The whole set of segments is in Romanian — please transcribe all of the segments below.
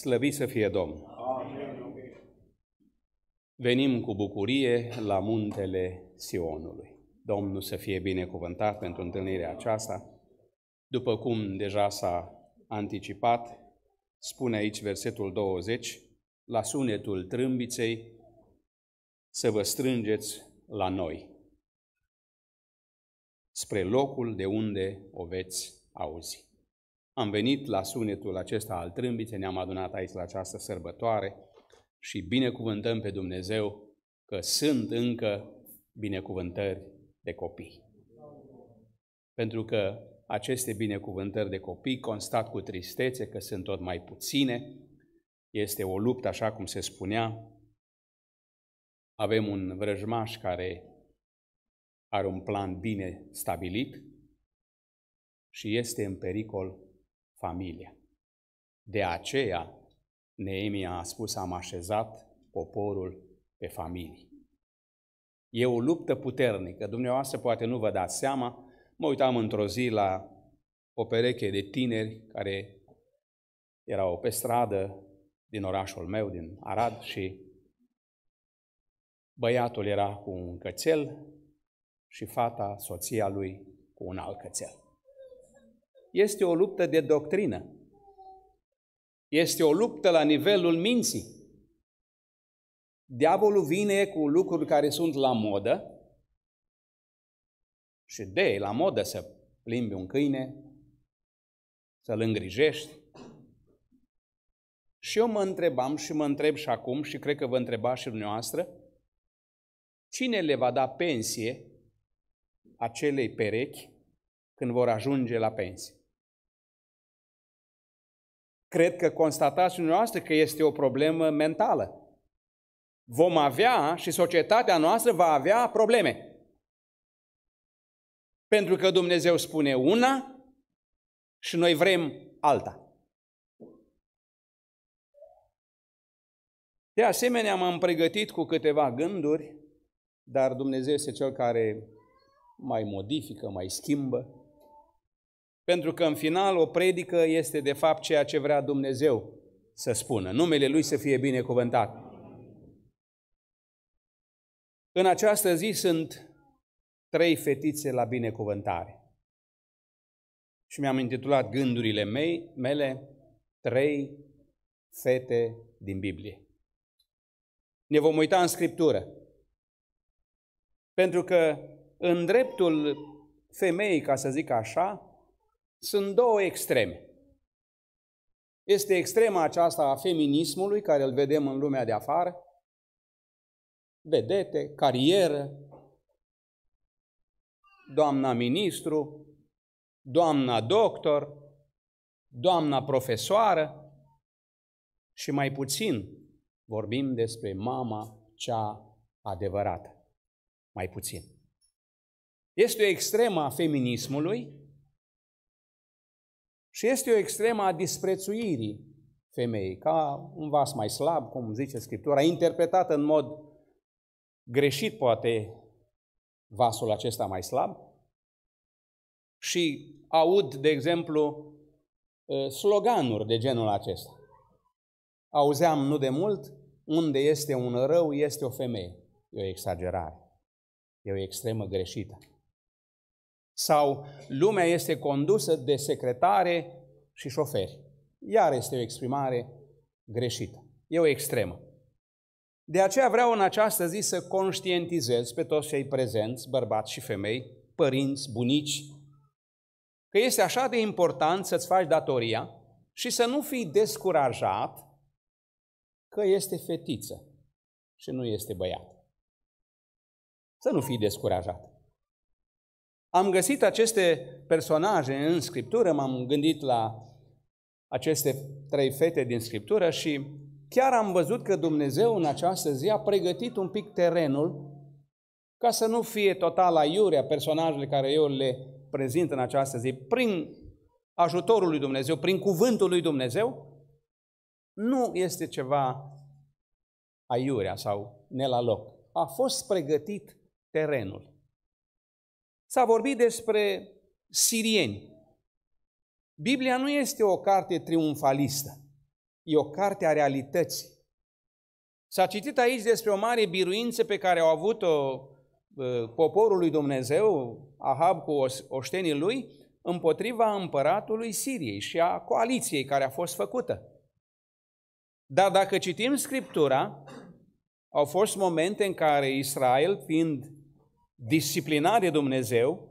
Slăvi să fie Domnul! Venim cu bucurie la muntele Sionului. Domnul să fie binecuvântat pentru întâlnirea aceasta. După cum deja s-a anticipat, spune aici versetul 20, la sunetul trâmbiței să vă strângeți la noi, spre locul de unde o veți auzi. Am venit la sunetul acesta al trâmbiței, ne-am adunat aici la această sărbătoare și binecuvântăm pe Dumnezeu că sunt încă binecuvântări de copii. Pentru că aceste binecuvântări de copii constat cu tristețe că sunt tot mai puține, este o luptă, așa cum se spunea. Avem un vrăjmaș care are un plan bine stabilit și este în pericol familia. De aceea, Neemia a spus, am așezat poporul pe familii. E o luptă puternică. Dumneavoastră poate nu vă dați seama. Mă uitam într-o zi la o pereche de tineri care erau pe stradă din orașul meu, din Arad, și băiatul era cu un cățel și fata, soția lui, cu un alt cățel este o luptă de doctrină. Este o luptă la nivelul minții. Diavolul vine cu lucruri care sunt la modă și de la modă să plimbi un câine, să-l îngrijești. Și eu mă întrebam și mă întreb și acum și cred că vă întrebați și dumneavoastră, cine le va da pensie acelei perechi când vor ajunge la pensie? cred că constatați dumneavoastră că este o problemă mentală. Vom avea și societatea noastră va avea probleme. Pentru că Dumnezeu spune una și noi vrem alta. De asemenea, m-am pregătit cu câteva gânduri, dar Dumnezeu este Cel care mai modifică, mai schimbă. Pentru că în final o predică este de fapt ceea ce vrea Dumnezeu să spună. Numele Lui să fie binecuvântat. În această zi sunt trei fetițe la binecuvântare. Și mi-am intitulat gândurile mei, mele trei fete din Biblie. Ne vom uita în Scriptură. Pentru că în dreptul femeii, ca să zic așa, sunt două extreme. Este extrema aceasta a feminismului, care îl vedem în lumea de afară, vedete, carieră, doamna ministru, doamna doctor, doamna profesoară și mai puțin vorbim despre mama cea adevărată. Mai puțin. Este o extremă a feminismului și este o extremă a disprețuirii femeii, ca un vas mai slab, cum zice Scriptura, interpretată în mod greșit, poate, vasul acesta mai slab. Și aud, de exemplu, ă, sloganuri de genul acesta. Auzeam nu de mult, unde este un rău, este o femeie. E o exagerare. E o extremă greșită. Sau lumea este condusă de secretare și șoferi. Iar este o exprimare greșită. E o extremă. De aceea vreau în această zi să conștientizez pe toți cei prezenți, bărbați și femei, părinți, bunici, că este așa de important să-ți faci datoria și să nu fii descurajat că este fetiță și nu este băiat. Să nu fii descurajat. Am găsit aceste personaje în Scriptură, m-am gândit la aceste trei fete din Scriptură și chiar am văzut că Dumnezeu în această zi a pregătit un pic terenul ca să nu fie total aiurea personajele care eu le prezint în această zi, prin ajutorul lui Dumnezeu, prin cuvântul lui Dumnezeu, nu este ceva aiurea sau ne la loc. A fost pregătit terenul. S-a vorbit despre sirieni. Biblia nu este o carte triumfalistă, e o carte a realității. S-a citit aici despre o mare biruință pe care au avut-o poporul lui Dumnezeu, Ahab cu oștenii lui, împotriva împăratului Siriei și a coaliției care a fost făcută. Dar dacă citim Scriptura, au fost momente în care Israel, fiind disciplinat de Dumnezeu,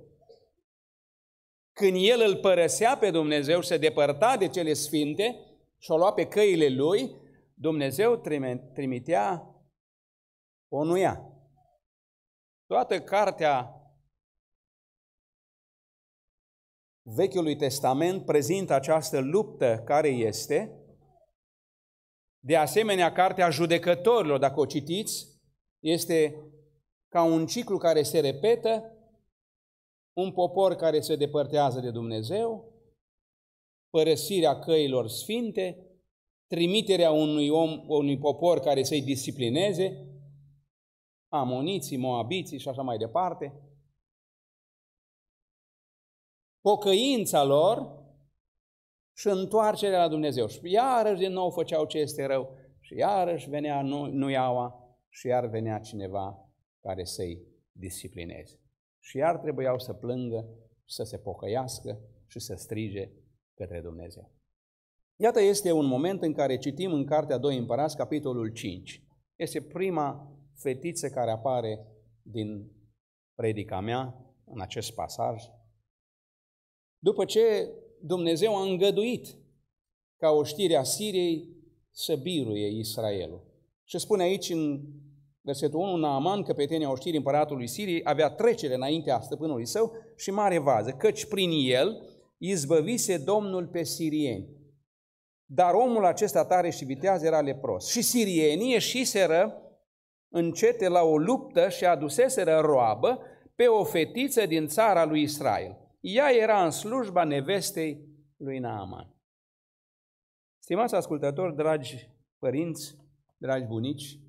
când el îl părăsea pe Dumnezeu și se depărta de cele sfinte și o lua pe căile lui, Dumnezeu trimitea o nuia. Toată cartea Vechiului Testament prezintă această luptă care este. De asemenea, cartea judecătorilor, dacă o citiți, este ca un ciclu care se repetă, un popor care se depărtează de Dumnezeu, părăsirea căilor sfinte, trimiterea unui om, unui popor care să-i disciplineze, amoniții, moabiții și așa mai departe. Pocăința lor și întoarcerea la Dumnezeu. Și iarăși din nou făceau ce este rău și iarăși venea nu, nuiaua și iar venea cineva care să-i disciplineze. Și iar trebuiau să plângă, să se pocăiască și să strige către Dumnezeu. Iată este un moment în care citim în Cartea 2 Împărați, capitolul 5. Este prima fetiță care apare din predica mea în acest pasaj. După ce Dumnezeu a îngăduit ca oștirea Siriei să biruie Israelul. Și spune aici în Versetul 1, Naaman, căpetenia oștirii împăratului Siriei, avea trecere înaintea stăpânului său și mare vază, căci prin el izbăvise Domnul pe sirieni. Dar omul acesta tare și viteaz era lepros. Și sirienii ieșiseră încete la o luptă și aduseseră roabă pe o fetiță din țara lui Israel. Ea era în slujba nevestei lui Naaman. Stimați ascultători, dragi părinți, dragi bunici,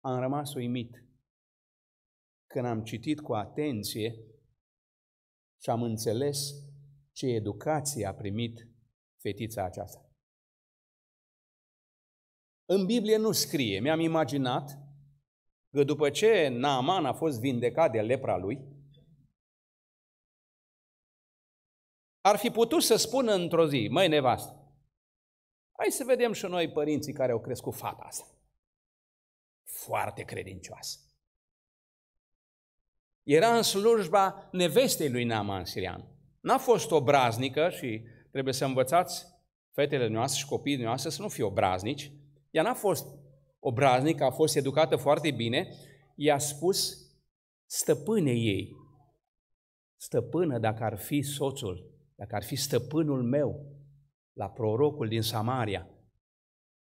am rămas uimit când am citit cu atenție și am înțeles ce educație a primit fetița aceasta. În Biblie nu scrie, mi-am imaginat că după ce Naaman a fost vindecat de lepra lui, ar fi putut să spună într-o zi, măi nevastă, hai să vedem și noi părinții care au crescut fata asta foarte credincioasă. Era în slujba nevestei lui Naaman Sirian. N-a fost obraznică și trebuie să învățați fetele noastre și copiii noastre să nu fie obraznici. Ea n-a fost obraznică, a fost educată foarte bine. I-a spus stăpâne ei, stăpână dacă ar fi soțul, dacă ar fi stăpânul meu, la prorocul din Samaria,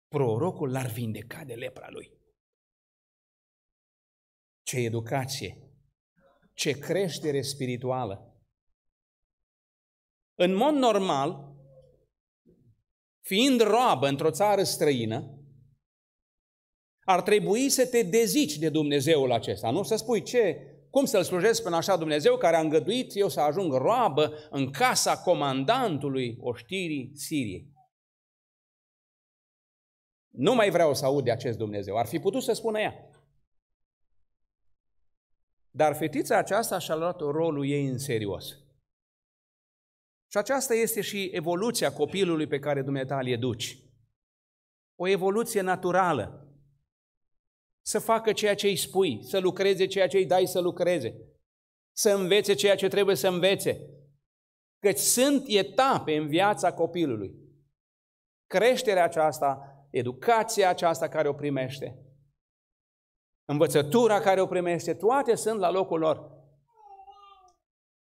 prorocul l-ar vindeca de lepra lui ce educație, ce creștere spirituală. În mod normal, fiind roabă într-o țară străină, ar trebui să te dezici de Dumnezeul acesta, nu să spui ce, cum să-L slujesc până așa Dumnezeu care a îngăduit eu să ajung roabă în casa comandantului oștirii Siriei. Nu mai vreau să aud de acest Dumnezeu. Ar fi putut să spună ea. Dar fetița aceasta și-a luat rolul ei în serios. Și aceasta este și evoluția copilului pe care dumneata îl duci. O evoluție naturală. Să facă ceea ce îi spui, să lucreze ceea ce îi dai să lucreze, să învețe ceea ce trebuie să învețe. Că sunt etape în viața copilului. Creșterea aceasta, educația aceasta care o primește, învățătura care o primește, toate sunt la locul lor.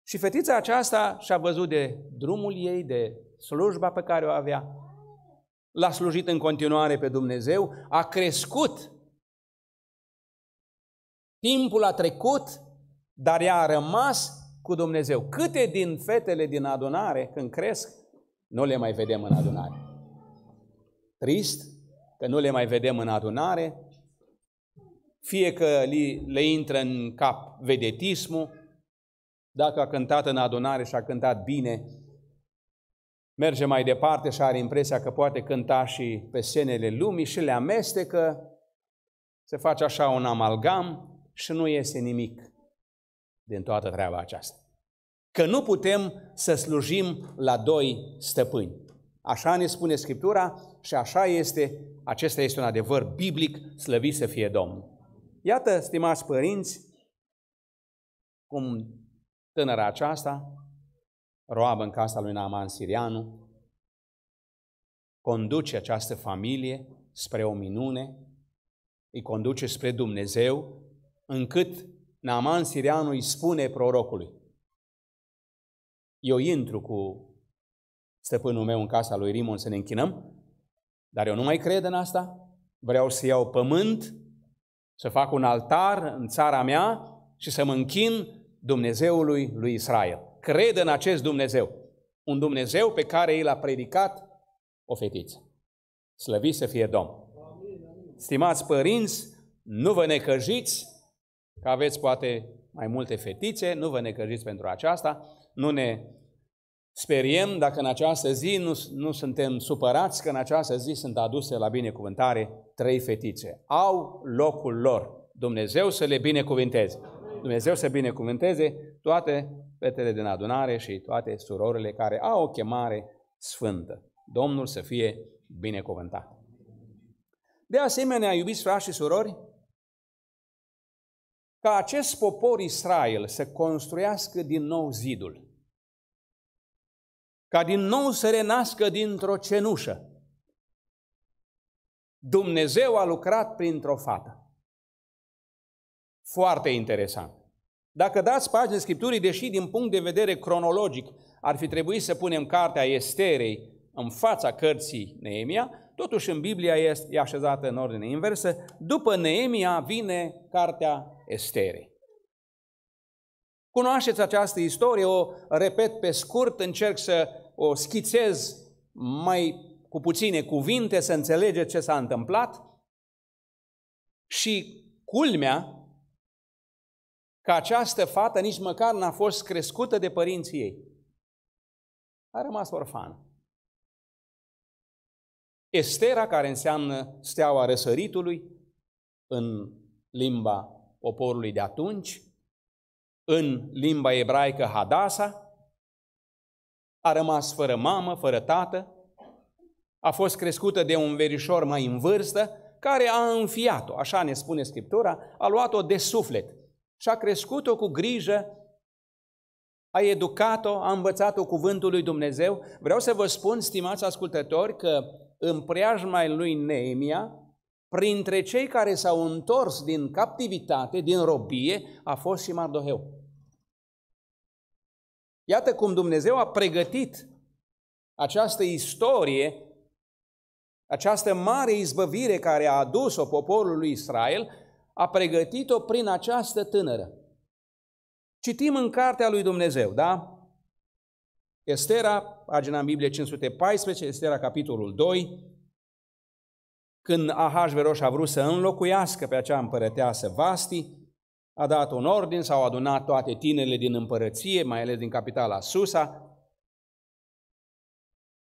Și fetița aceasta și-a văzut de drumul ei, de slujba pe care o avea, l-a slujit în continuare pe Dumnezeu, a crescut. Timpul a trecut, dar ea a rămas cu Dumnezeu. Câte din fetele din adunare, când cresc, nu le mai vedem în adunare. Trist că nu le mai vedem în adunare, fie că le intră în cap vedetismul, dacă a cântat în adunare și a cântat bine, merge mai departe și are impresia că poate cânta și pe scenele lumii și le amestecă, se face așa un amalgam și nu iese nimic din toată treaba aceasta. Că nu putem să slujim la doi stăpâni. Așa ne spune Scriptura și așa este, acesta este un adevăr biblic, slăvit să fie Domnul. Iată, stimați părinți, cum tânăra aceasta, roabă în casa lui Naaman Sirianu, conduce această familie spre o minune, îi conduce spre Dumnezeu, încât Naaman Sirianu îi spune prorocului, eu intru cu stăpânul meu în casa lui Rimon să ne închinăm, dar eu nu mai cred în asta, vreau să iau pământ să fac un altar în țara mea și să mă închin Dumnezeului lui Israel. Cred în acest Dumnezeu, un Dumnezeu pe care el a predicat o fetiță. Slăvit să fie Domn! Stimați părinți, nu vă necăjiți că aveți poate mai multe fetițe, nu vă necăjiți pentru aceasta, nu ne Speriem dacă în această zi nu, nu suntem supărați că în această zi sunt aduse la binecuvântare trei fetițe. Au locul lor. Dumnezeu să le binecuvinteze. Dumnezeu să binecuvânteze toate fetele din adunare și toate surorile care au o chemare sfântă. Domnul să fie binecuvântat. De asemenea, iubiți frați și surori, ca acest popor Israel să construiască din nou zidul – ca din nou să renască dintr-o cenușă. Dumnezeu a lucrat printr-o fată. Foarte interesant. Dacă dați pagini Scripturii, deși din punct de vedere cronologic ar fi trebuit să punem cartea Esterei în fața cărții Neemia, totuși în Biblia este așezată în ordine inversă, după Neemia vine cartea Esterei. Cunoașteți această istorie, o repet pe scurt, încerc să o schițez mai cu puține cuvinte să înțelegeți ce s-a întâmplat și culmea că această fată nici măcar n-a fost crescută de părinții ei. A rămas orfană. Estera, care înseamnă steaua răsăritului în limba poporului de atunci, în limba ebraică Hadasa, a rămas fără mamă, fără tată, a fost crescută de un verișor mai în vârstă, care a înfiat-o, așa ne spune Scriptura, a luat-o de suflet și a crescut-o cu grijă, a educat-o, a învățat-o cuvântul lui Dumnezeu. Vreau să vă spun, stimați ascultători, că în preajma lui Neemia, printre cei care s-au întors din captivitate, din robie, a fost și Mardoheu. Iată cum Dumnezeu a pregătit această istorie, această mare izbăvire care a adus-o lui Israel, a pregătit-o prin această tânără. Citim în cartea lui Dumnezeu, da? Estera, pagina în Biblie 514, Estera capitolul 2, când Ahasveros a vrut să înlocuiască pe acea împărăteasă Vasti, a dat un ordin, s-au adunat toate tinele din împărăție, mai ales din capitala Susa,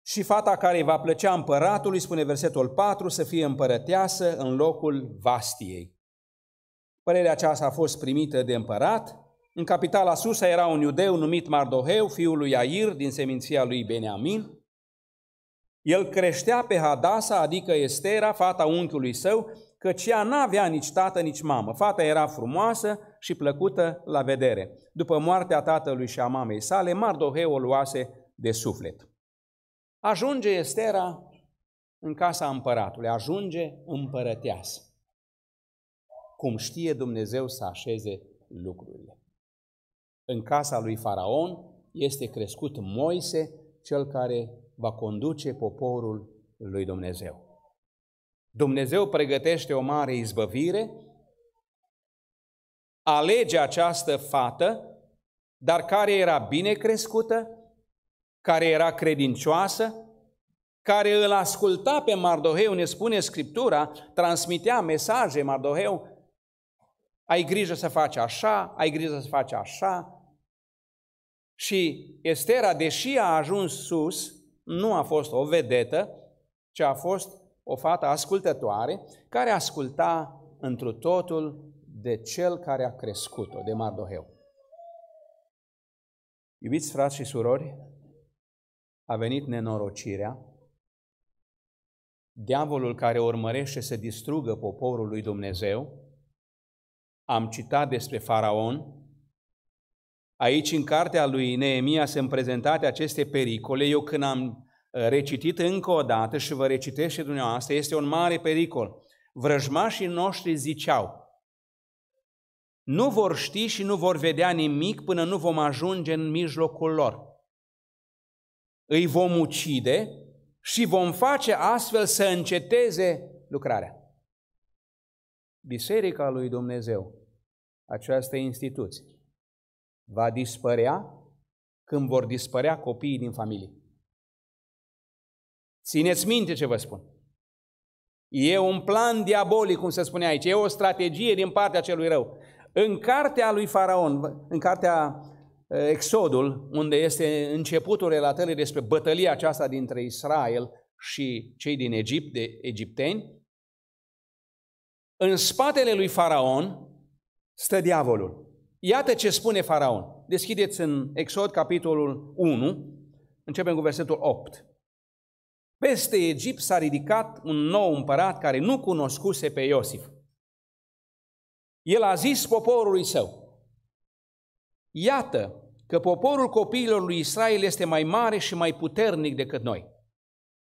și fata care îi va plăcea împăratului, spune versetul 4, să fie împărăteasă în locul vastiei. Părerea aceasta a fost primită de împărat. În capitala Susa era un iudeu numit Mardoheu, fiul lui Air, din seminția lui Beniamin. El creștea pe Hadasa, adică Estera, fata unchiului său, căci ea n-avea nici tată, nici mamă. Fata era frumoasă și plăcută la vedere. După moartea tatălui și a mamei sale, Mardoheu o luase de suflet. Ajunge Estera în casa împăratului, ajunge împărăteasă. Cum știe Dumnezeu să așeze lucrurile. În casa lui Faraon este crescut Moise, cel care va conduce poporul lui Dumnezeu. Dumnezeu pregătește o mare izbăvire, alege această fată, dar care era bine crescută, care era credincioasă, care îl asculta pe Mardoheu, ne spune Scriptura, transmitea mesaje Mardoheu, ai grijă să faci așa, ai grijă să faci așa. Și Estera, deși a ajuns sus, nu a fost o vedetă, ci a fost o fată ascultătoare care asculta întru totul de cel care a crescut-o, de Mardoheu. Iubiți frați și surori, a venit nenorocirea, diavolul care urmărește să distrugă poporul lui Dumnezeu, am citat despre faraon, Aici, în cartea lui Neemia, sunt prezentate aceste pericole. Eu când am uh, recitit încă o dată și vă recitesc și dumneavoastră, este un mare pericol. Vrăjmașii noștri ziceau, nu vor ști și nu vor vedea nimic până nu vom ajunge în mijlocul lor. Îi vom ucide și vom face astfel să înceteze lucrarea. Biserica lui Dumnezeu, această instituție, va dispărea când vor dispărea copiii din familie. Țineți minte ce vă spun. E un plan diabolic, cum se spune aici, e o strategie din partea celui rău. În cartea lui Faraon, în cartea uh, Exodul, unde este începutul relatării despre bătălia aceasta dintre Israel și cei din Egipt, de egipteni, în spatele lui Faraon stă diavolul. Iată ce spune Faraon. Deschideți în Exod, capitolul 1, începem cu versetul 8. Peste Egipt s-a ridicat un nou împărat care nu cunoscuse pe Iosif. El a zis poporului său, Iată că poporul copiilor lui Israel este mai mare și mai puternic decât noi.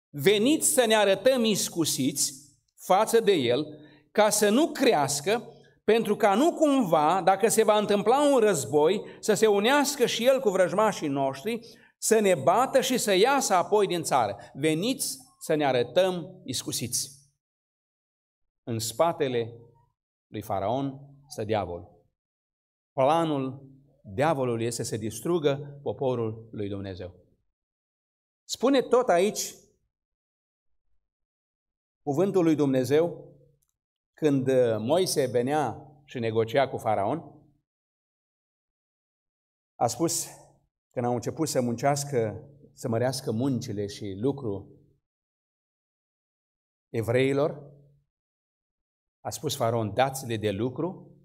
Veniți să ne arătăm iscusiți față de el, ca să nu crească pentru ca nu cumva, dacă se va întâmpla un război, să se unească și el cu vrăjmașii noștri, să ne bată și să iasă apoi din țară. Veniți să ne arătăm iscusiți. În spatele lui Faraon stă diavol. Planul diavolului este să distrugă poporul lui Dumnezeu. Spune tot aici cuvântul lui Dumnezeu când uh, Moise venea și negocia cu faraon, a spus, când au început să muncească, să mărească muncile și lucru evreilor, a spus faraon, dați-le de lucru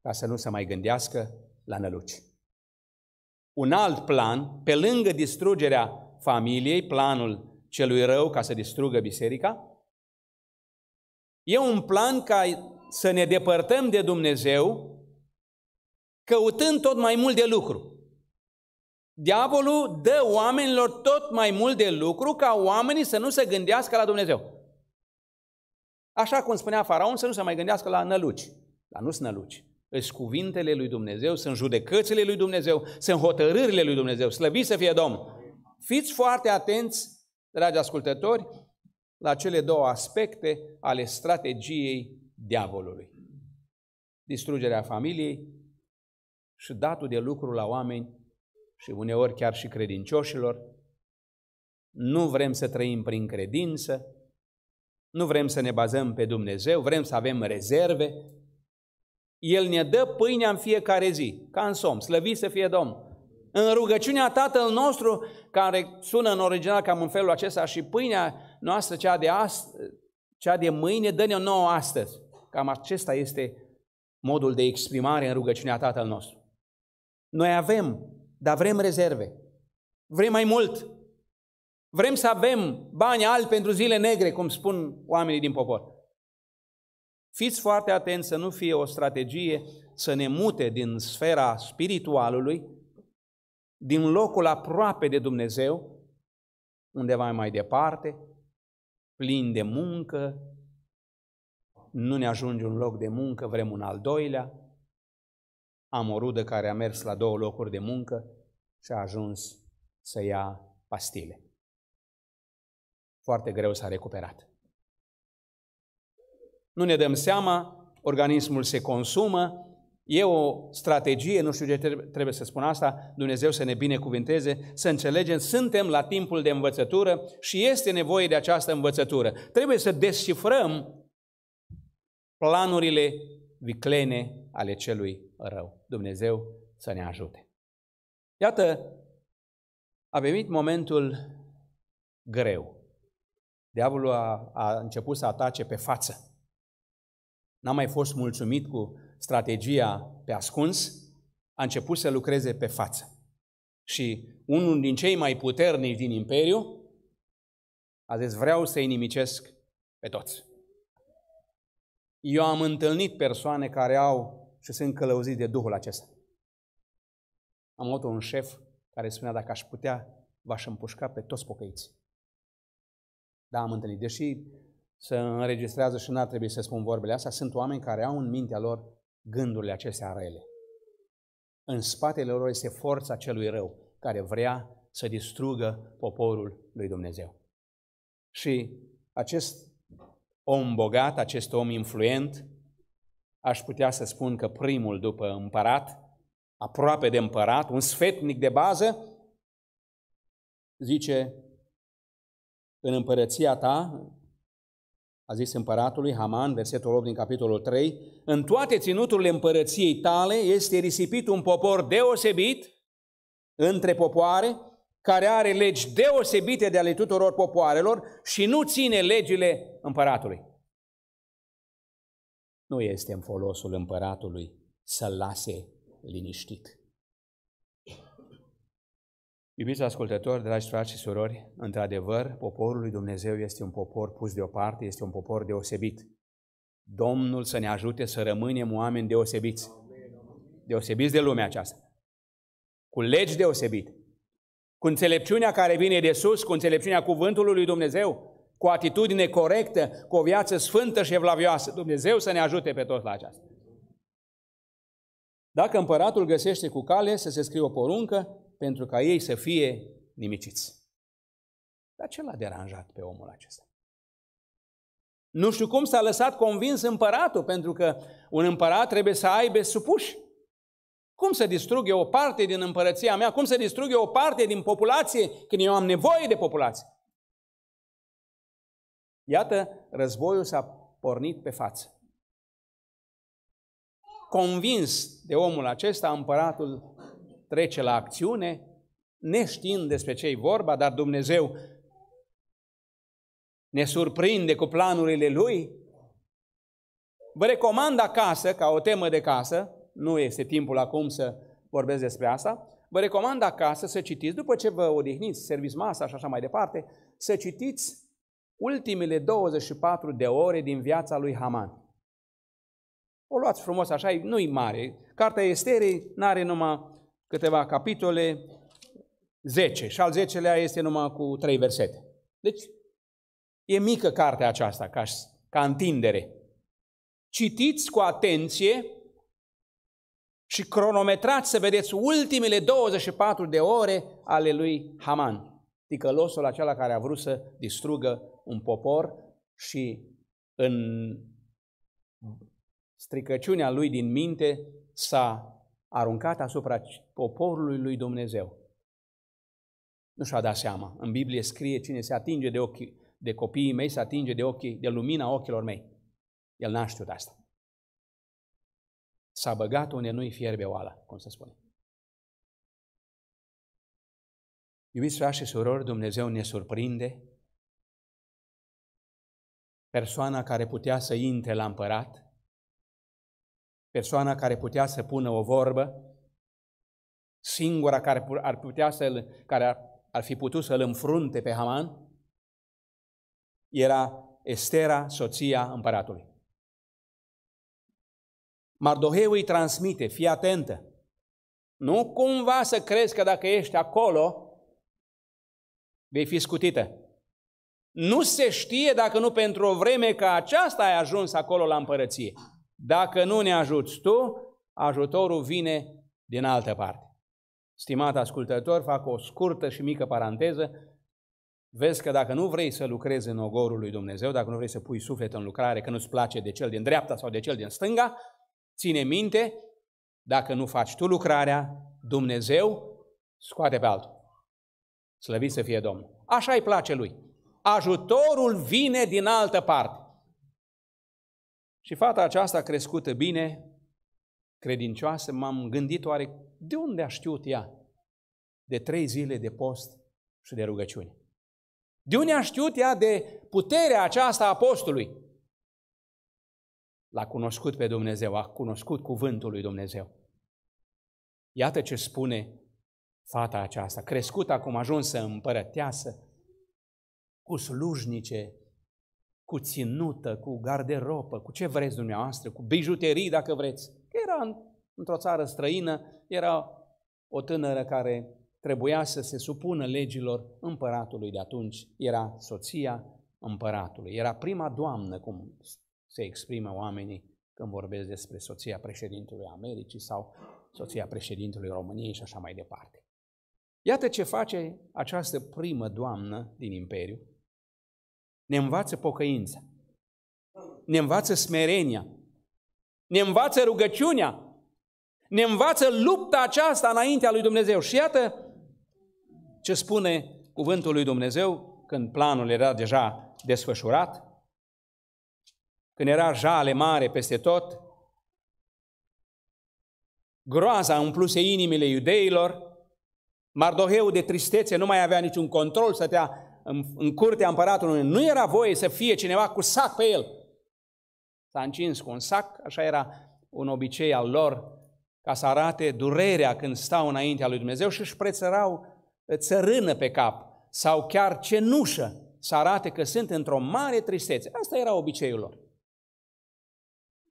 ca să nu se mai gândească la năluci. Un alt plan, pe lângă distrugerea familiei, planul celui rău ca să distrugă biserica, E un plan ca să ne depărtăm de Dumnezeu, căutând tot mai mult de lucru. Diavolul dă oamenilor tot mai mult de lucru ca oamenii să nu se gândească la Dumnezeu. Așa cum spunea faraon, să nu se mai gândească la năluci. Dar nu sunt năluci. Sunt cuvintele lui Dumnezeu, sunt judecățile lui Dumnezeu, sunt hotărârile lui Dumnezeu. Slăvit să fie Domn! Fiți foarte atenți, dragi ascultători, la cele două aspecte ale strategiei diavolului. Distrugerea familiei și datul de lucru la oameni și uneori chiar și credincioșilor. Nu vrem să trăim prin credință, nu vrem să ne bazăm pe Dumnezeu, vrem să avem rezerve. El ne dă pâinea în fiecare zi, ca în somn, slăvit să fie Domn. În rugăciunea Tatăl nostru, care sună în original cam în felul acesta, și pâinea noastră, cea de, ast- cea de mâine, dă-ne-o nouă astăzi. Cam acesta este modul de exprimare în rugăciunea Tatăl nostru. Noi avem, dar vrem rezerve. Vrem mai mult. Vrem să avem bani albi pentru zile negre, cum spun oamenii din popor. Fiți foarte atenți să nu fie o strategie să ne mute din sfera spiritualului, din locul aproape de Dumnezeu, undeva mai departe, Plin de muncă, nu ne ajunge un loc de muncă, vrem un al doilea. Am o rudă care a mers la două locuri de muncă și a ajuns să ia pastile. Foarte greu s-a recuperat. Nu ne dăm seama, organismul se consumă, E o strategie, nu știu ce trebuie să spun asta, Dumnezeu să ne binecuvinteze, să înțelegem, suntem la timpul de învățătură și este nevoie de această învățătură. Trebuie să descifrăm planurile viclene ale celui rău. Dumnezeu să ne ajute. Iată, a venit momentul greu. Diavolul a, a început să atace pe față. N-a mai fost mulțumit cu strategia pe ascuns, a început să lucreze pe față. Și unul din cei mai puternici din imperiu a zis, vreau să inimicesc pe toți. Eu am întâlnit persoane care au și sunt călăuziți de Duhul acesta. Am avut un șef care spunea, dacă aș putea, v-aș împușca pe toți pocăiți. Da, am întâlnit. Deși se înregistrează și n-ar trebui să spun vorbele astea, sunt oameni care au în mintea lor gândurile acestea rele. În spatele lor este forța celui rău care vrea să distrugă poporul lui Dumnezeu. Și acest om bogat, acest om influent, aș putea să spun că primul după împărat, aproape de împărat, un sfetnic de bază, zice, în împărăția ta, a zis împăratului Haman, versetul 8 din capitolul 3, în toate ținuturile împărăției tale este risipit un popor deosebit între popoare, care are legi deosebite de ale tuturor popoarelor și nu ține legile împăratului. Nu este în folosul împăratului să-l lase liniștit. Iubiți ascultători, dragi frați și surori, într-adevăr, poporul lui Dumnezeu este un popor pus deoparte, este un popor deosebit. Domnul să ne ajute să rămânem oameni deosebiți. Deosebiți de lumea aceasta. Cu legi deosebite. Cu înțelepciunea care vine de sus, cu înțelepciunea cuvântului lui Dumnezeu, cu atitudine corectă, cu o viață sfântă și evlavioasă. Dumnezeu să ne ajute pe toți la aceasta. Dacă împăratul găsește cu cale să se scrie o poruncă, pentru ca ei să fie nimiciți. Dar ce l-a deranjat pe omul acesta? Nu știu cum s-a lăsat convins împăratul, pentru că un împărat trebuie să aibă supuși. Cum să distrug eu o parte din împărăția mea? Cum să distrug eu o parte din populație când eu am nevoie de populație? Iată, războiul s-a pornit pe față. Convins de omul acesta, împăratul trece la acțiune, neștiind despre ce e vorba, dar Dumnezeu ne surprinde cu planurile Lui. Vă recomand acasă, ca o temă de casă, nu este timpul acum să vorbesc despre asta, vă recomand acasă să citiți, după ce vă odihniți, serviți masa și așa mai departe, să citiți ultimele 24 de ore din viața lui Haman. O luați frumos așa, nu-i mare. Cartea Esterei nu are numai câteva capitole, 10. Și al 10-lea este numai cu 3 versete. Deci, e mică cartea aceasta ca, ca întindere. Citiți cu atenție și cronometrați să vedeți ultimele 24 de ore ale lui Haman, ticălosul acela care a vrut să distrugă un popor și în stricăciunea lui din minte s-a aruncat asupra poporului lui Dumnezeu. Nu și-a dat seama. În Biblie scrie cine se atinge de ochii, de copiii mei, se atinge de ochii, de lumina ochilor mei. El n-a știut asta. S-a băgat unde nu-i fierbe oala, cum se spune. Iubiți frați și surori, Dumnezeu ne surprinde. Persoana care putea să intre la împărat, persoana care putea să pună o vorbă, singura care ar, putea să care ar, ar fi putut să-l înfrunte pe Haman, era Estera, soția împăratului. Mardoheu îi transmite, fii atentă, nu cumva să crezi că dacă ești acolo, vei fi scutită. Nu se știe dacă nu pentru o vreme că aceasta ai ajuns acolo la împărăție. Dacă nu ne ajuți tu, ajutorul vine din altă parte. Stimat ascultător, fac o scurtă și mică paranteză. Vezi că dacă nu vrei să lucrezi în ogorul lui Dumnezeu, dacă nu vrei să pui suflet în lucrare, că nu-ți place de cel din dreapta sau de cel din stânga, ține minte, dacă nu faci tu lucrarea, Dumnezeu scoate pe altul. Slăvit să fie Domnul. Așa îi place lui. Ajutorul vine din altă parte. Și fata aceasta crescută bine, credincioasă, m-am gândit oare de unde a știut ea de trei zile de post și de rugăciune. De unde a știut ea de puterea aceasta a apostolului? L-a cunoscut pe Dumnezeu, a cunoscut cuvântul lui Dumnezeu. Iată ce spune fata aceasta, crescută acum ajunsă împărăteasă, cu slujnice cu ținută, cu garderobă, cu ce vreți dumneavoastră, cu bijuterii dacă vreți. Că era într-o țară străină, era o tânără care trebuia să se supună legilor împăratului de atunci, era soția împăratului, era prima doamnă, cum se exprimă oamenii când vorbesc despre soția președintelui Americii sau soția președintelui României și așa mai departe. Iată ce face această primă doamnă din Imperiu, ne învață pocăința, ne învață smerenia, ne învață rugăciunea, ne învață lupta aceasta înaintea lui Dumnezeu. Și iată ce spune cuvântul lui Dumnezeu când planul era deja desfășurat, când era jale mare peste tot, groaza umpluse inimile iudeilor, Mardoheu de tristețe nu mai avea niciun control, stătea în, în curtea împăratului nu era voie să fie cineva cu sac pe el. S-a încins cu un sac, așa era un obicei al lor, ca să arate durerea când stau înaintea lui Dumnezeu și își prețărau țărână pe cap sau chiar cenușă să arate că sunt într-o mare tristețe. Asta era obiceiul lor.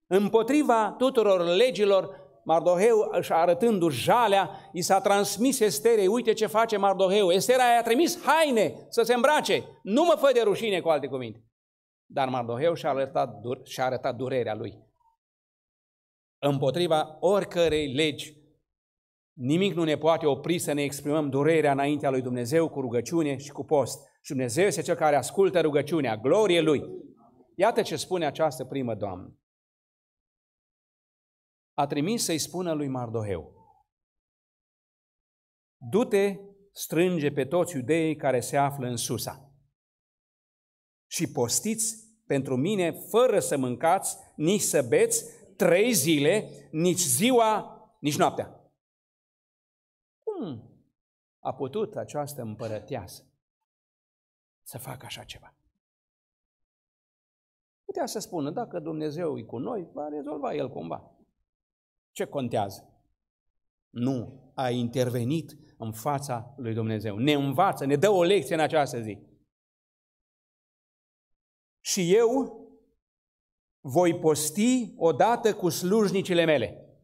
Împotriva tuturor legilor Mardoheu, își arătându-și jalea, i s-a transmis Esterei, uite ce face Mardoheu. Estera i-a trimis haine să se îmbrace. Nu mă fă de rușine, cu alte cuvinte. Dar Mardoheu și-a arătat, dur- și-a arătat durerea lui. Împotriva oricărei legi, nimic nu ne poate opri să ne exprimăm durerea înaintea lui Dumnezeu cu rugăciune și cu post. Și Dumnezeu este cel care ascultă rugăciunea, glorie Lui. Iată ce spune această primă Doamnă a trimis să-i spună lui Mardoheu, du-te, strânge pe toți iudeii care se află în Susa și postiți pentru mine fără să mâncați, nici să beți, trei zile, nici ziua, nici noaptea. Cum a putut această împărăteasă să facă așa ceva? Putea să spună, dacă Dumnezeu e cu noi, va rezolva El cumva. Ce contează? Nu a intervenit în fața lui Dumnezeu. Ne învață, ne dă o lecție în această zi. Și eu voi posti odată cu slujnicile mele.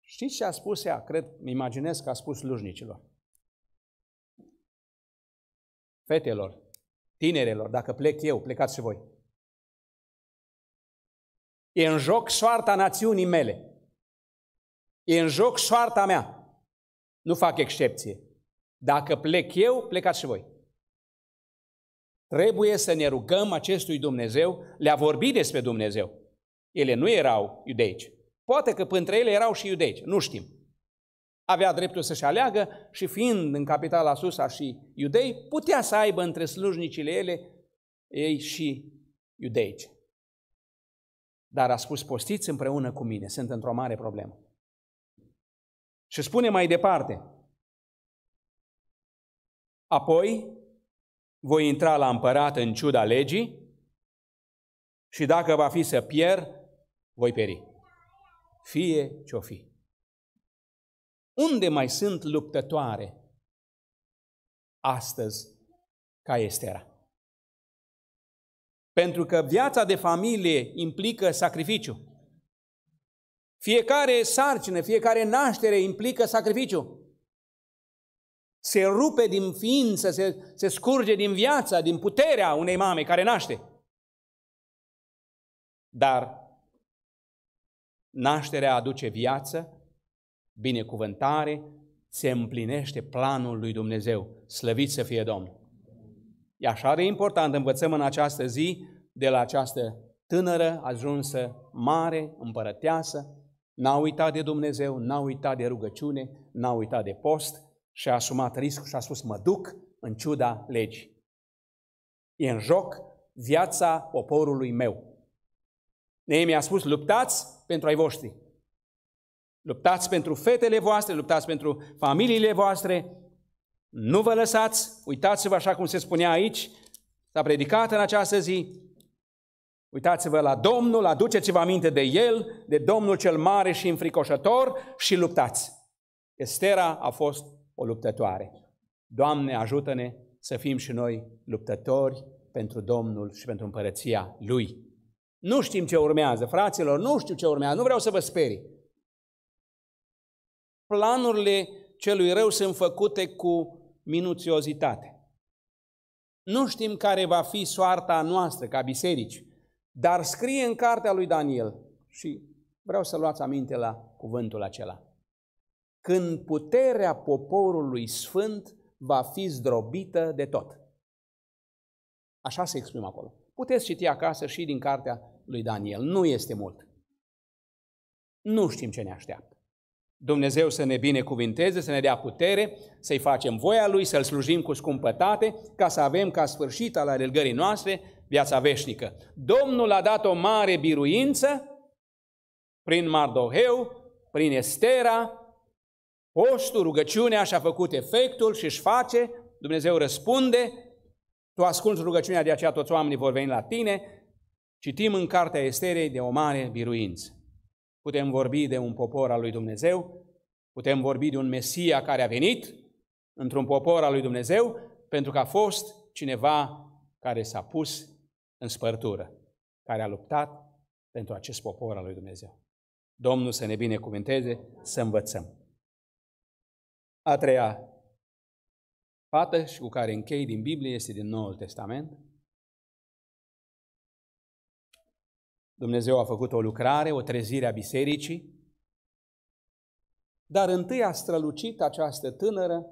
Știți ce a spus ea? Cred, îmi imaginez că a spus slujnicilor. Fetelor, tinerelor, dacă plec eu, plecați și voi. E în joc soarta națiunii mele. E în joc soarta mea. Nu fac excepție. Dacă plec eu, plecați și voi. Trebuie să ne rugăm acestui Dumnezeu, le-a vorbit despre Dumnezeu. Ele nu erau iudeici. Poate că între ele erau și iudeici, nu știm. Avea dreptul să-și aleagă și fiind în capitala Susa și iudei, putea să aibă între slujnicile ele ei și iudeici. Dar a spus, postiți împreună cu mine, sunt într-o mare problemă. Și spune mai departe, apoi voi intra la împărat în ciuda legii și dacă va fi să pierd, voi peri. Fie ce-o fi. Unde mai sunt luptătoare astăzi ca Estera? Pentru că viața de familie implică sacrificiu. Fiecare sarcină, fiecare naștere implică sacrificiu. Se rupe din ființă, se, se scurge din viața, din puterea unei mame care naște. Dar nașterea aduce viață, binecuvântare, se împlinește planul lui Dumnezeu. Slăvit să fie Domnul! E așa de important, învățăm în această zi de la această tânără ajunsă mare, împărăteasă, n-a uitat de Dumnezeu, n-a uitat de rugăciune, n-a uitat de post și a asumat riscul și a spus mă duc în ciuda legii. E în joc viața poporului meu. Neemi a spus, luptați pentru ai voștri. Luptați pentru fetele voastre, luptați pentru familiile voastre, nu vă lăsați, uitați-vă așa cum se spunea aici, s-a predicat în această zi, Uitați-vă la Domnul, aduceți-vă aminte de El, de Domnul cel mare și înfricoșător și luptați. Estera a fost o luptătoare. Doamne, ajută-ne să fim și noi luptători pentru Domnul și pentru împărăția Lui. Nu știm ce urmează, fraților, nu știu ce urmează, nu vreau să vă sperii. Planurile celui rău sunt făcute cu minuțiozitate. Nu știm care va fi soarta noastră ca biserici, dar scrie în cartea lui Daniel și vreau să luați aminte la cuvântul acela. Când puterea poporului sfânt va fi zdrobită de tot. Așa se exprimă acolo. Puteți citi acasă și din cartea lui Daniel. Nu este mult. Nu știm ce ne așteaptă. Dumnezeu să ne binecuvinteze, să ne dea putere, să-i facem voia Lui, să-L slujim cu scumpătate, ca să avem ca sfârșit al alergării noastre viața veșnică. Domnul a dat o mare biruință prin Mardoheu, prin Estera, postul, rugăciunea și-a făcut efectul și își face, Dumnezeu răspunde, tu asculți rugăciunea, de aceea toți oamenii vor veni la tine, citim în cartea Esterei de o mare biruință putem vorbi de un popor al lui Dumnezeu, putem vorbi de un Mesia care a venit într-un popor al lui Dumnezeu, pentru că a fost cineva care s-a pus în spărtură, care a luptat pentru acest popor al lui Dumnezeu. Domnul să ne binecuvânteze, să învățăm. A treia fată și cu care închei din Biblie este din Noul Testament – Dumnezeu a făcut o lucrare, o trezire a bisericii, dar întâi a strălucit această tânără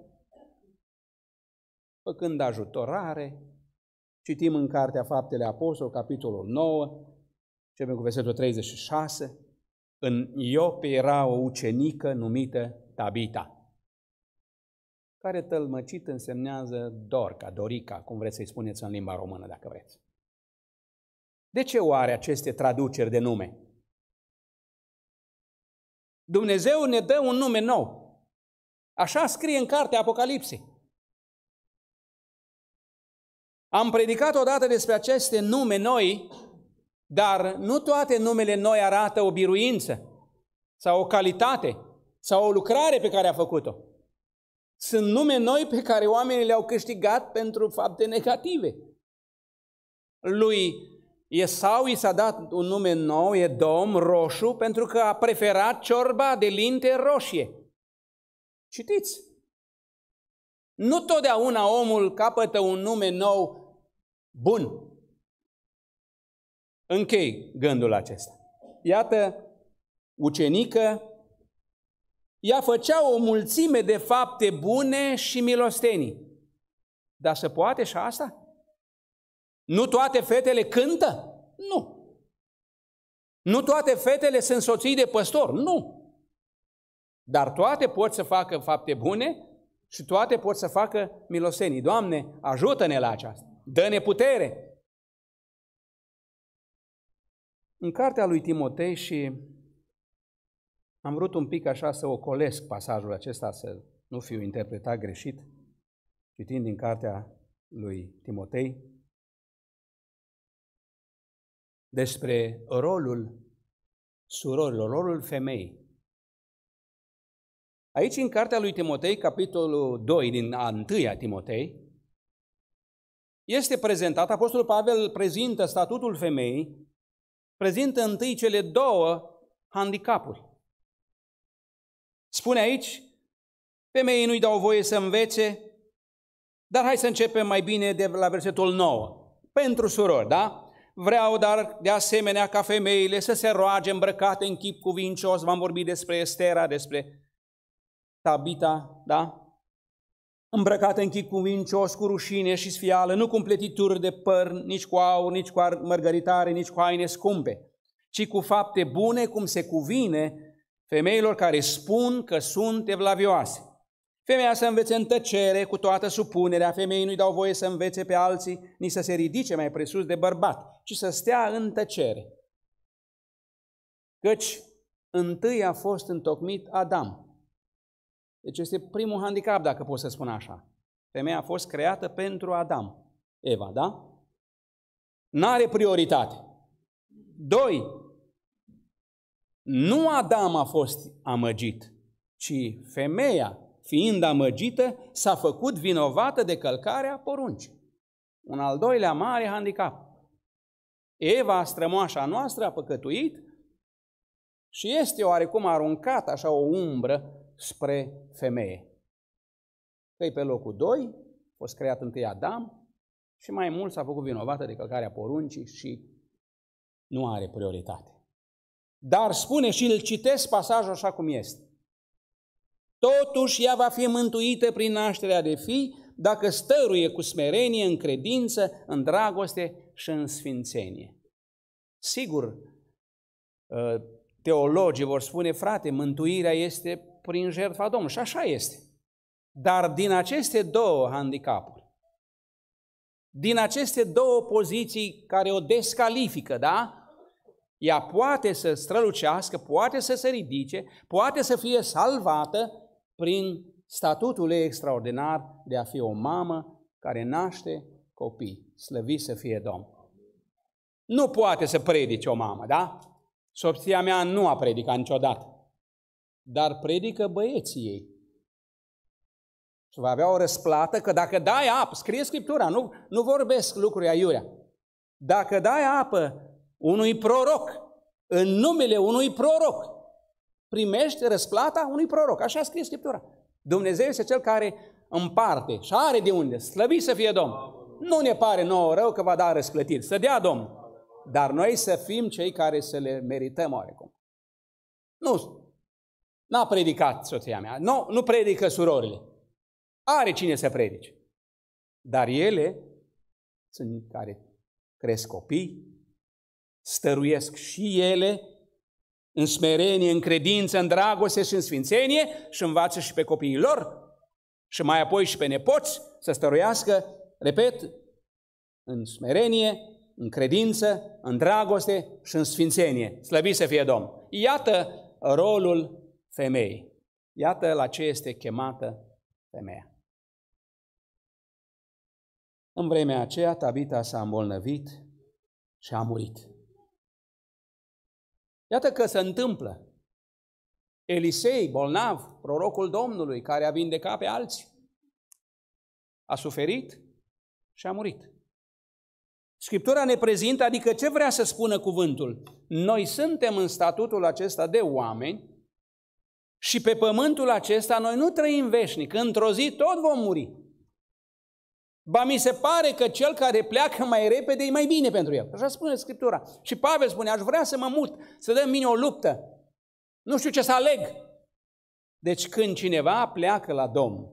făcând ajutorare. Citim în Cartea Faptele Apostol, capitolul 9, începem cu versetul 36, în Iope era o ucenică numită Tabita, care tălmăcit însemnează Dorca, Dorica, cum vreți să-i spuneți în limba română, dacă vreți. De ce oare aceste traduceri de nume? Dumnezeu ne dă un nume nou. Așa scrie în cartea Apocalipsei. Am predicat odată despre aceste nume noi, dar nu toate numele noi arată o biruință sau o calitate sau o lucrare pe care a făcut-o. Sunt nume noi pe care oamenii le-au câștigat pentru fapte negative. Lui Esau i s-a dat un nume nou, e dom roșu, pentru că a preferat ciorba de linte roșie. Citiți! Nu totdeauna omul capătă un nume nou bun. Închei gândul acesta. Iată, ucenică, ea făcea o mulțime de fapte bune și milostenii. Dar se poate și asta? Nu toate fetele cântă? Nu. Nu toate fetele sunt soții de păstor? Nu. Dar toate pot să facă fapte bune și toate pot să facă milosenii. Doamne, ajută-ne la aceasta. Dă-ne putere. În cartea lui Timotei și am vrut un pic așa să ocolesc pasajul acesta, să nu fiu interpretat greșit, citind din cartea lui Timotei, despre rolul surorilor, rolul femei. Aici, în cartea lui Timotei, capitolul 2 din a 1 -a Timotei, este prezentat, Apostolul Pavel prezintă statutul femeii, prezintă întâi cele două handicapuri. Spune aici, femeii nu-i dau voie să învețe, dar hai să începem mai bine de la versetul 9. Pentru surori, da? Vreau dar de asemenea ca femeile să se roage îmbrăcate în chip cuvincios. V-am vorbit despre Estera, despre Tabita, da? Îmbrăcate în chip cuvincios, cu rușine și sfială, nu cu împletituri de păr, nici cu aur, nici cu mărgăritare, nici cu haine scumpe, ci cu fapte bune, cum se cuvine femeilor care spun că sunt evlavioase. Femeia să învețe în tăcere, cu toată supunerea, femeii nu-i dau voie să învețe pe alții, nici să se ridice mai presus de bărbat, ci să stea în tăcere. Căci întâi a fost întocmit Adam. Deci este primul handicap, dacă pot să spun așa. Femeia a fost creată pentru Adam. Eva, da? N-are prioritate. Doi, nu Adam a fost amăgit, ci femeia fiind amăgită, s-a făcut vinovată de călcarea poruncii. Un al doilea mare handicap. Eva, strămoașa noastră, a păcătuit și este oarecum aruncat așa o umbră spre femeie. Căi pe locul 2, a fost creat întâi Adam și mai mult s-a făcut vinovată de călcarea poruncii și nu are prioritate. Dar spune și îl citesc pasajul așa cum este. Totuși ea va fi mântuită prin nașterea de fii, dacă stăruie cu smerenie, în credință, în dragoste și în sfințenie. Sigur, ă, teologii vor spune, frate, mântuirea este prin jertfa Domnului și așa este. Dar din aceste două handicapuri, din aceste două poziții care o descalifică, da? Ea poate să strălucească, poate să se ridice, poate să fie salvată, prin statutul ei extraordinar de a fi o mamă care naște copii. Slăvi să fie Domn. Nu poate să predice o mamă, da? Soția mea nu a predicat niciodată, dar predică băieții ei. Și va avea o răsplată că dacă dai apă, scrie Scriptura, nu, nu vorbesc lucruri aiurea, dacă dai apă unui proroc, în numele unui proroc, Primește răsplata unui proroc. Așa scrie Scriptura. Dumnezeu este Cel care împarte și are de unde. Slăvi să fie Domn. Nu ne pare nouă rău că va da răsplătiri. Să dea Domn. Dar noi să fim cei care să le merităm oarecum. Nu. N-a predicat soția mea. Nu, nu predică surorile. Are cine să predice. Dar ele sunt care cresc copii, stăruiesc și ele în smerenie, în credință, în dragoste și în sfințenie și învață și pe copiii lor și mai apoi și pe nepoți să stăruiască, repet, în smerenie, în credință, în dragoste și în sfințenie. Slăvit să fie Domn! Iată rolul femeii. Iată la ce este chemată femeia. În vremea aceea, Tabita s-a îmbolnăvit și a murit. Iată că se întâmplă. Elisei, bolnav, prorocul Domnului, care a vindecat pe alții, a suferit și a murit. Scriptura ne prezintă, adică ce vrea să spună cuvântul? Noi suntem în statutul acesta de oameni și pe pământul acesta noi nu trăim veșnic, într-o zi tot vom muri. Ba mi se pare că cel care pleacă mai repede e mai bine pentru el. Așa spune Scriptura. Și Pavel spune, aș vrea să mă mut, să dăm mine o luptă. Nu știu ce să aleg. Deci când cineva pleacă la Domn,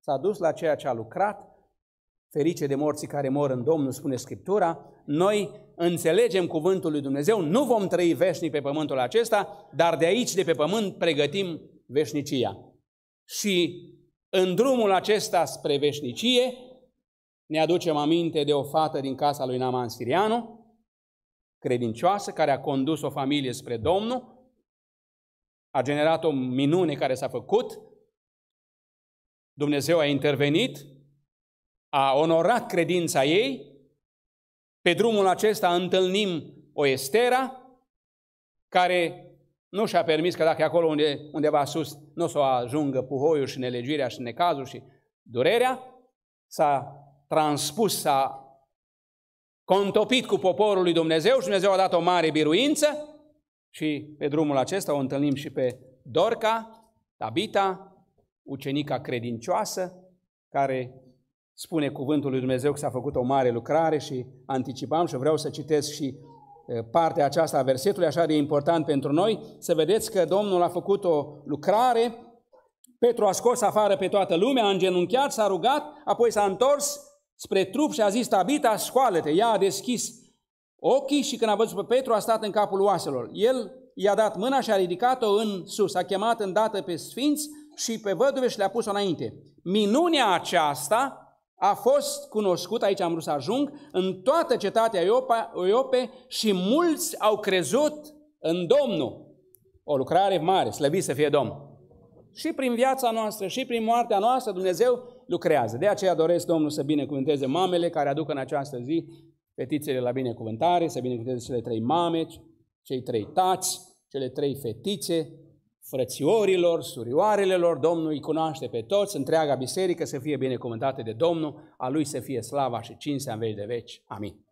s-a dus la ceea ce a lucrat, ferice de morții care mor în Domnul, spune Scriptura, noi înțelegem cuvântul lui Dumnezeu, nu vom trăi veșnic pe pământul acesta, dar de aici, de pe pământ, pregătim veșnicia. Și în drumul acesta spre veșnicie, ne aducem aminte de o fată din casa lui Naman Sirianu, credincioasă, care a condus o familie spre Domnul, a generat o minune care s-a făcut, Dumnezeu a intervenit, a onorat credința ei, pe drumul acesta întâlnim o Estera, care nu și-a permis că dacă e acolo unde, undeva sus nu o să o ajungă puhoiul și nelegirea și necazul și durerea, s-a transpus, s-a contopit cu poporul lui Dumnezeu și Dumnezeu a dat o mare biruință și pe drumul acesta o întâlnim și pe Dorca, Tabita, ucenica credincioasă, care spune cuvântul lui Dumnezeu că s-a făcut o mare lucrare și anticipam și vreau să citesc și partea aceasta a versetului, așa de important pentru noi, să vedeți că Domnul a făcut o lucrare, Petru a scos afară pe toată lumea, a îngenunchiat, s-a rugat, apoi s-a întors spre trup și a zis, Tabita, scoală-te! Ea a deschis ochii și când a văzut pe Petru, a stat în capul oaselor. El i-a dat mâna și a ridicat-o în sus, a chemat îndată pe sfinți și pe văduve și le-a pus-o înainte. Minunea aceasta a fost cunoscută, aici am vrut să ajung, în toată cetatea Iope și mulți au crezut în Domnul. O lucrare mare, slăbit să fie Domn. Și prin viața noastră, și prin moartea noastră, Dumnezeu lucrează. De aceea doresc Domnul să binecuvânteze mamele care aduc în această zi fetițele la binecuvântare, să binecuvânteze cele trei mame, cei trei tați, cele trei fetițe, frățiorilor, surioarelor, Domnul îi cunoaște pe toți, întreaga biserică să fie binecuvântată de Domnul, a Lui să fie slava și cinstea în veci de veci. Amin.